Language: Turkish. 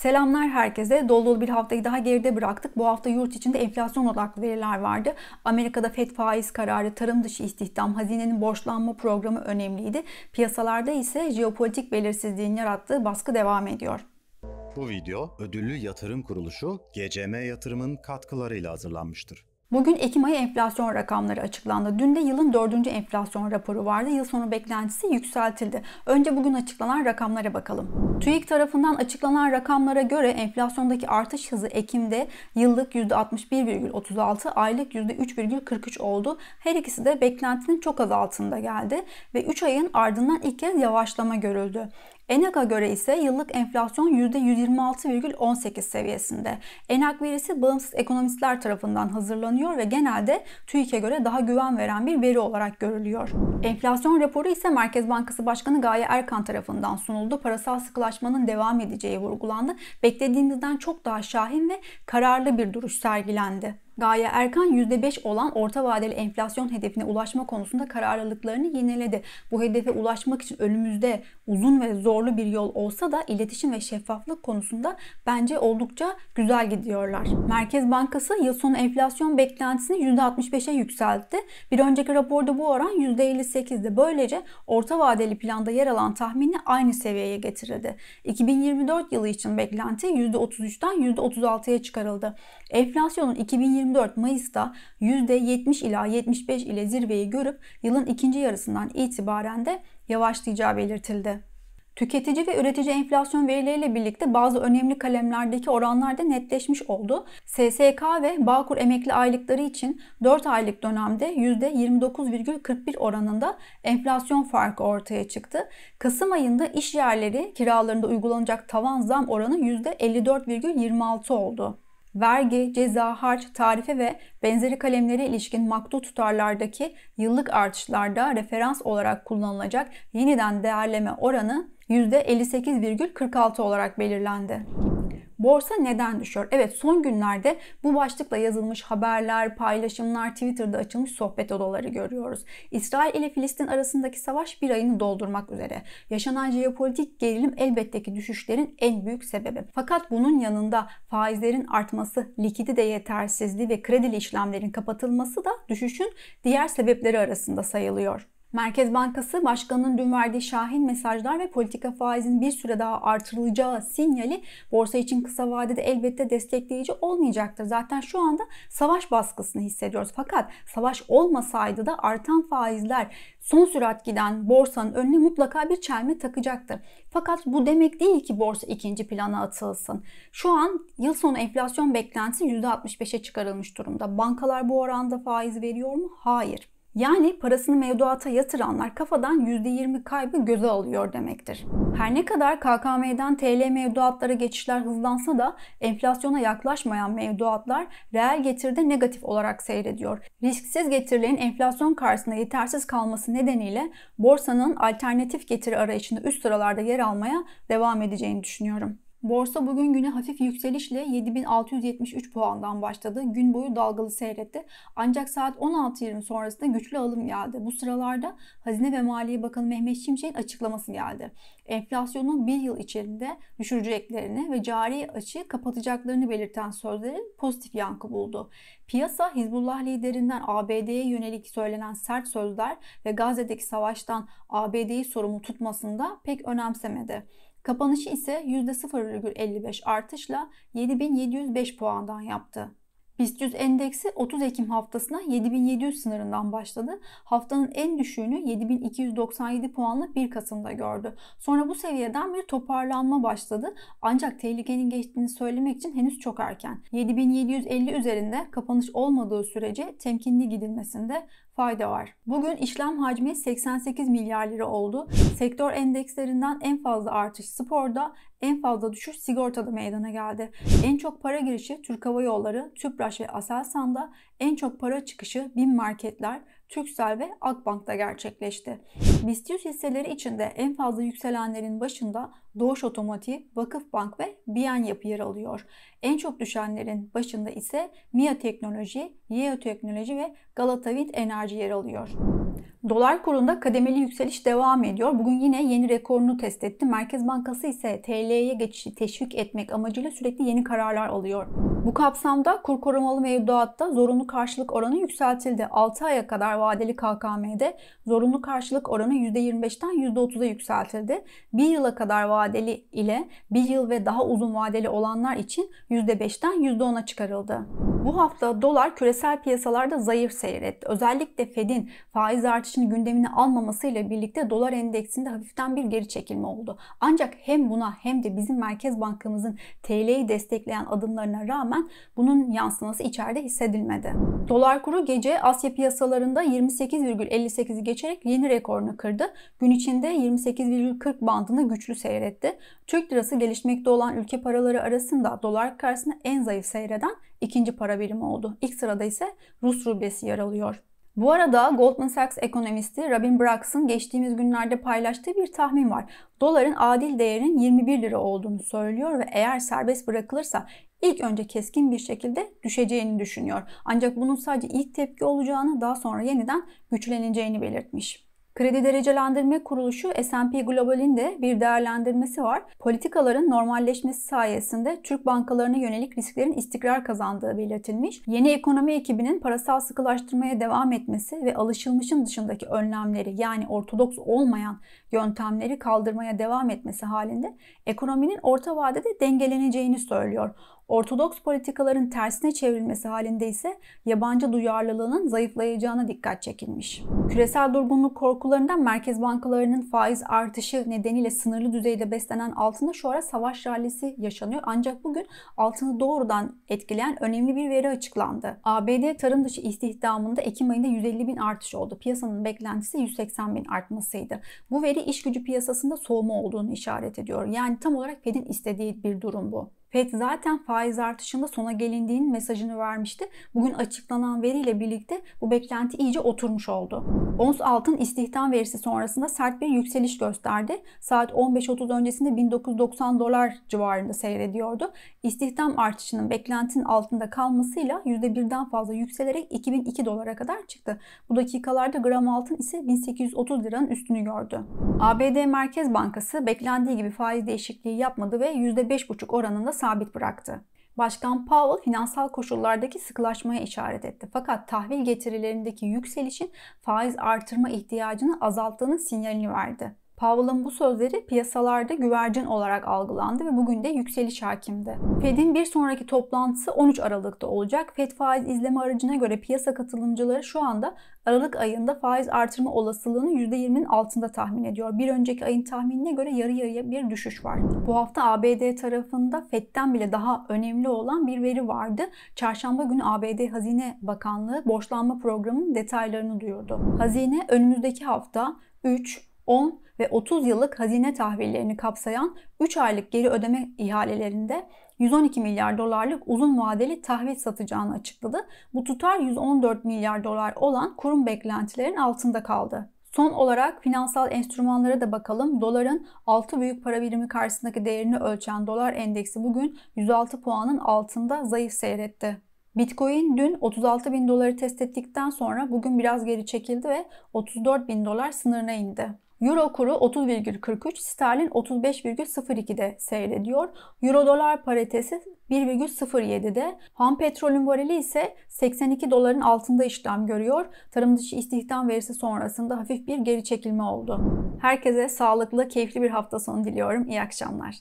Selamlar herkese. Dolu dolu bir haftayı daha geride bıraktık. Bu hafta yurt içinde enflasyon odaklı veriler vardı. Amerika'da FED faiz kararı, tarım dışı istihdam, hazinenin borçlanma programı önemliydi. Piyasalarda ise jeopolitik belirsizliğin yarattığı baskı devam ediyor. Bu video ödüllü yatırım kuruluşu GCM Yatırım'ın katkılarıyla hazırlanmıştır. Bugün Ekim ayı enflasyon rakamları açıklandı. Dün de yılın dördüncü enflasyon raporu vardı. Yıl sonu beklentisi yükseltildi. Önce bugün açıklanan rakamlara bakalım. TÜİK tarafından açıklanan rakamlara göre enflasyondaki artış hızı Ekim'de yıllık %61,36, aylık %3,43 oldu. Her ikisi de beklentinin çok az altında geldi ve 3 ayın ardından ilk kez yavaşlama görüldü. ENAG'a göre ise yıllık enflasyon %126,18 seviyesinde. ENAG verisi bağımsız ekonomistler tarafından hazırlanıyor ve genelde TÜİK'e göre daha güven veren bir veri olarak görülüyor. Enflasyon raporu ise Merkez Bankası Başkanı Gaye Erkan tarafından sunuldu. Parasal sıkılaşmanın devam edeceği vurgulandı. Beklediğimizden çok daha şahin ve kararlı bir duruş sergilendi. Gaye Erkan %5 olan orta vadeli enflasyon hedefine ulaşma konusunda kararlılıklarını yineledi. Bu hedefe ulaşmak için önümüzde uzun ve zorlu bir yol olsa da iletişim ve şeffaflık konusunda bence oldukça güzel gidiyorlar. Merkez Bankası yıl sonu enflasyon beklentisini %65'e yükseltti. Bir önceki raporda bu oran %58'di. Böylece orta vadeli planda yer alan tahmini aynı seviyeye getirildi. 2024 yılı için beklenti %33'ten %36'ya çıkarıldı. Enflasyonun 2020 2024 Mayıs'ta %70 ila 75 ile zirveyi görüp yılın ikinci yarısından itibaren de yavaşlayacağı belirtildi. Tüketici ve üretici enflasyon verileriyle birlikte bazı önemli kalemlerdeki oranlar da netleşmiş oldu. SSK ve Bağkur emekli aylıkları için 4 aylık dönemde %29,41 oranında enflasyon farkı ortaya çıktı. Kasım ayında iş yerleri kiralarında uygulanacak tavan zam oranı %54,26 oldu vergi, ceza, harç, tarife ve benzeri kalemlere ilişkin maktu tutarlardaki yıllık artışlarda referans olarak kullanılacak yeniden değerleme oranı %58,46 olarak belirlendi. Borsa neden düşüyor? Evet son günlerde bu başlıkla yazılmış haberler, paylaşımlar, Twitter'da açılmış sohbet odaları görüyoruz. İsrail ile Filistin arasındaki savaş bir ayını doldurmak üzere. Yaşanan jeopolitik gerilim elbette ki düşüşlerin en büyük sebebi. Fakat bunun yanında faizlerin artması, likidite yetersizliği ve kredili işlemlerin kapatılması da düşüşün diğer sebepleri arasında sayılıyor. Merkez Bankası Başkanı'nın dün verdiği şahin mesajlar ve politika faizin bir süre daha artırılacağı sinyali borsa için kısa vadede elbette destekleyici olmayacaktır. Zaten şu anda savaş baskısını hissediyoruz. Fakat savaş olmasaydı da artan faizler son sürat giden borsanın önüne mutlaka bir çelme takacaktı. Fakat bu demek değil ki borsa ikinci plana atılsın. Şu an yıl sonu enflasyon beklentisi %65'e çıkarılmış durumda. Bankalar bu oranda faiz veriyor mu? Hayır. Yani parasını mevduata yatıranlar kafadan %20 kaybı göze alıyor demektir. Her ne kadar KKM'den TL mevduatlara geçişler hızlansa da enflasyona yaklaşmayan mevduatlar reel getiride negatif olarak seyrediyor. Risksiz getirilerin enflasyon karşısında yetersiz kalması nedeniyle borsanın alternatif getiri arayışında üst sıralarda yer almaya devam edeceğini düşünüyorum. Borsa bugün güne hafif yükselişle 7673 puandan başladı. Gün boyu dalgalı seyretti. Ancak saat 16.20 sonrasında güçlü alım geldi. Bu sıralarda Hazine ve Maliye Bakanı Mehmet Şimşek'in açıklaması geldi. Enflasyonun bir yıl içinde düşüreceklerini ve cari açığı kapatacaklarını belirten sözleri pozitif yankı buldu. Piyasa Hizbullah liderinden ABD'ye yönelik söylenen sert sözler ve Gazze'deki savaştan ABD'yi sorumlu tutmasında pek önemsemedi. Kapanışı ise %0,55 artışla 7705 puandan yaptı. BIST 100 endeksi 30 Ekim haftasına 7700 sınırından başladı. Haftanın en düşüğünü 7297 puanlı 1 Kasım'da gördü. Sonra bu seviyeden bir toparlanma başladı. Ancak tehlikenin geçtiğini söylemek için henüz çok erken. 7750 üzerinde kapanış olmadığı sürece temkinli gidilmesinde fayda var. Bugün işlem hacmi 88 milyar lira oldu. Sektör endekslerinden en fazla artış sporda, en fazla düşüş sigortada meydana geldi. En çok para girişi Türk Hava Yolları, Tüpraş ve Aselsan'da, en çok para çıkışı BİM Marketler, Türksel ve Akbank'ta gerçekleşti. BIST hisseleri içinde en fazla yükselenlerin başında Doğuş Otomotiv, Vakıfbank ve Biyen Yapı yer alıyor. En çok düşenlerin başında ise MIA Teknoloji, YEO Teknoloji ve Galatavit Enerji yer alıyor. Dolar kurunda kademeli yükseliş devam ediyor. Bugün yine yeni rekorunu test etti. Merkez Bankası ise TL'ye geçişi teşvik etmek amacıyla sürekli yeni kararlar alıyor. Bu kapsamda kur korumalı mevduatta zorunlu karşılık oranı yükseltildi. 6 aya kadar vadeli KKM'de zorunlu karşılık oranı %25'ten %30'a yükseltildi. 1 yıla kadar vadeli ile 1 yıl ve daha uzun vadeli olanlar için %5'ten %10'a çıkarıldı. Bu hafta dolar küresel piyasalarda zayıf seyretti. Özellikle Fed'in faiz artışı artışını gündemine almamasıyla birlikte dolar endeksinde hafiften bir geri çekilme oldu. Ancak hem buna hem de bizim Merkez Bankamızın TL'yi destekleyen adımlarına rağmen bunun yansıması içeride hissedilmedi. Dolar kuru gece Asya piyasalarında 28,58'i geçerek yeni rekorunu kırdı. Gün içinde 28,40 bandını güçlü seyretti. Türk lirası gelişmekte olan ülke paraları arasında dolar karşısında en zayıf seyreden ikinci para birimi oldu. İlk sırada ise Rus rublesi yer alıyor. Bu arada Goldman Sachs ekonomisti Robin Brax'ın geçtiğimiz günlerde paylaştığı bir tahmin var. Doların adil değerinin 21 lira olduğunu söylüyor ve eğer serbest bırakılırsa ilk önce keskin bir şekilde düşeceğini düşünüyor. Ancak bunun sadece ilk tepki olacağını daha sonra yeniden güçleneceğini belirtmiş. Kredi Derecelendirme Kuruluşu S&P Global'in de bir değerlendirmesi var. Politikaların normalleşmesi sayesinde Türk bankalarına yönelik risklerin istikrar kazandığı belirtilmiş. Yeni ekonomi ekibinin parasal sıkılaştırmaya devam etmesi ve alışılmışın dışındaki önlemleri yani ortodoks olmayan yöntemleri kaldırmaya devam etmesi halinde ekonominin orta vadede dengeleneceğini söylüyor. Ortodoks politikaların tersine çevrilmesi halinde ise yabancı duyarlılığının zayıflayacağına dikkat çekilmiş. Küresel durgunluk korkularından merkez bankalarının faiz artışı nedeniyle sınırlı düzeyde beslenen altında şu ara savaş rallisi yaşanıyor. Ancak bugün altını doğrudan etkileyen önemli bir veri açıklandı. ABD tarım dışı istihdamında Ekim ayında 150 bin artış oldu. Piyasanın beklentisi 180 bin artmasıydı. Bu veri de iş gücü piyasasında soğuma olduğunu işaret ediyor. Yani tam olarak Fed'in istediği bir durum bu. FED zaten faiz artışında sona gelindiğinin mesajını vermişti. Bugün açıklanan veriyle birlikte bu beklenti iyice oturmuş oldu. Ons altın istihdam verisi sonrasında sert bir yükseliş gösterdi. Saat 15.30 öncesinde 1990 dolar civarında seyrediyordu. İstihdam artışının beklentinin altında kalmasıyla %1'den fazla yükselerek 2002 dolara kadar çıktı. Bu dakikalarda gram altın ise 1830 liranın üstünü gördü. ABD Merkez Bankası beklendiği gibi faiz değişikliği yapmadı ve %5,5 oranında sabit bıraktı. Başkan Powell finansal koşullardaki sıkılaşmaya işaret etti. Fakat tahvil getirilerindeki yükselişin faiz artırma ihtiyacını azalttığının sinyalini verdi. Powell'ın bu sözleri piyasalarda güvercin olarak algılandı ve bugün de yükseliş hakimdi. Fed'in bir sonraki toplantısı 13 Aralık'ta olacak. Fed faiz izleme aracına göre piyasa katılımcıları şu anda Aralık ayında faiz artırma olasılığını %20'nin altında tahmin ediyor. Bir önceki ayın tahminine göre yarı yarıya bir düşüş var. Bu hafta ABD tarafında Fed'den bile daha önemli olan bir veri vardı. Çarşamba günü ABD Hazine Bakanlığı borçlanma programının detaylarını duyurdu. Hazine önümüzdeki hafta 3, 10 ve 30 yıllık hazine tahvillerini kapsayan 3 aylık geri ödeme ihalelerinde 112 milyar dolarlık uzun vadeli tahvil satacağını açıkladı. Bu tutar 114 milyar dolar olan kurum beklentilerin altında kaldı. Son olarak finansal enstrümanlara da bakalım. Doların 6 büyük para birimi karşısındaki değerini ölçen dolar endeksi bugün 106 puanın altında zayıf seyretti. Bitcoin dün 36 bin doları test ettikten sonra bugün biraz geri çekildi ve 34 bin dolar sınırına indi. Euro kuru 30,43, sterlin 35,02'de seyrediyor. Euro dolar paritesi 1,07'de. Ham petrolün varili ise 82 doların altında işlem görüyor. Tarım dışı istihdam verisi sonrasında hafif bir geri çekilme oldu. Herkese sağlıklı, keyifli bir hafta sonu diliyorum. İyi akşamlar.